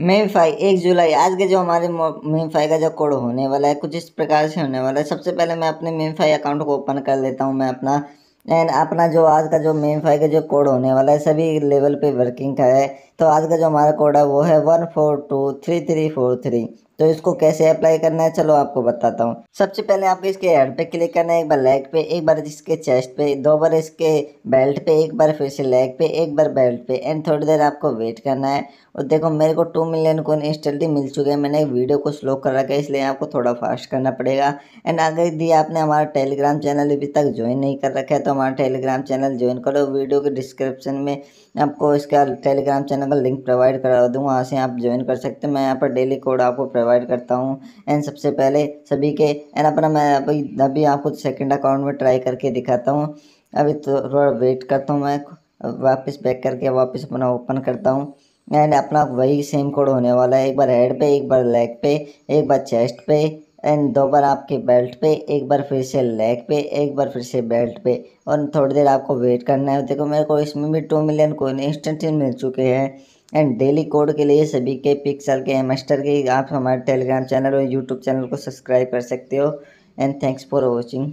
मेमीफाई एक जुलाई आज के जो हमारे मेमीफाई का जो कोड होने वाला है कुछ इस प्रकार से होने वाला है सबसे पहले मैं अपने मेमीफाई अकाउंट को ओपन कर लेता हूँ मैं अपना एंड अपना जो आज का जो मेमीफाई का जो कोड होने वाला है सभी लेवल पे वर्किंग का है तो आज का जो हमारा कोड है वो है one four two three three four three तो इसको कैसे अप्लाई करना है चलो आपको बताता हूँ सबसे पहले आपको इसके हेड पे क्लिक करना है एक बार लेग पे एक बार इसके चेस्ट पे दो बार इसके बेल्ट पे एक बार फिर से लेग पे एक बार बेल्ट पे एंड थोड़ी देर आपको वेट करना है और देखो मेरे को टू मिलियन कोइन इंस्टेंटली मिल चुके हैं मैंने वीडियो को स्लो कर रखा है इसलिए आपको थोड़ा फास्ट करना पड़ेगा एंड अगर यदि आपने हमारा टेलीग्राम चैनल अभी तक ज्वाइन नहीं कर रखा है तो हमारा टेलीग्राम चैनल ज्वाइन करो वीडियो के डिस्क्रिप्शन में आपको इसका टेलीग्राम चैनल का लिंक प्रोवाइड करा दूँ वहाँ से आप ज्वाइन कर सकते हैं मैं यहाँ पर डेली कोड आपको प्रोवाइड प्रोवाइड करता हूँ एंड सबसे पहले सभी के एंड अपना मैं अभी अभी आपको सेकेंड अकाउंट में ट्राई करके दिखाता हूँ अभी तो थोड़ा वेट करता हूँ मैं वापस बैक करके वापस अपना ओपन करता हूँ एंड अपना वही सेम कोड होने वाला है एक बार हेड पे एक बार लेग पे एक बार चेस्ट पे एंड दो बार आपके बेल्ट पे एक बार फिर से लेग पे एक बार फिर से बेल्ट पे और थोड़ी देर आपको वेट करना है देखो मेरे को इसमें भी टू मिलियन कोइन इंस्टेंट मिल चुके हैं एंड डेली कोड के लिए सभी के पिक्सल के मास्टर के आप हमारे टेलीग्राम चैनल और यूट्यूब चैनल को सब्सक्राइब कर सकते हो एंड थैंक्स फॉर वॉचिंग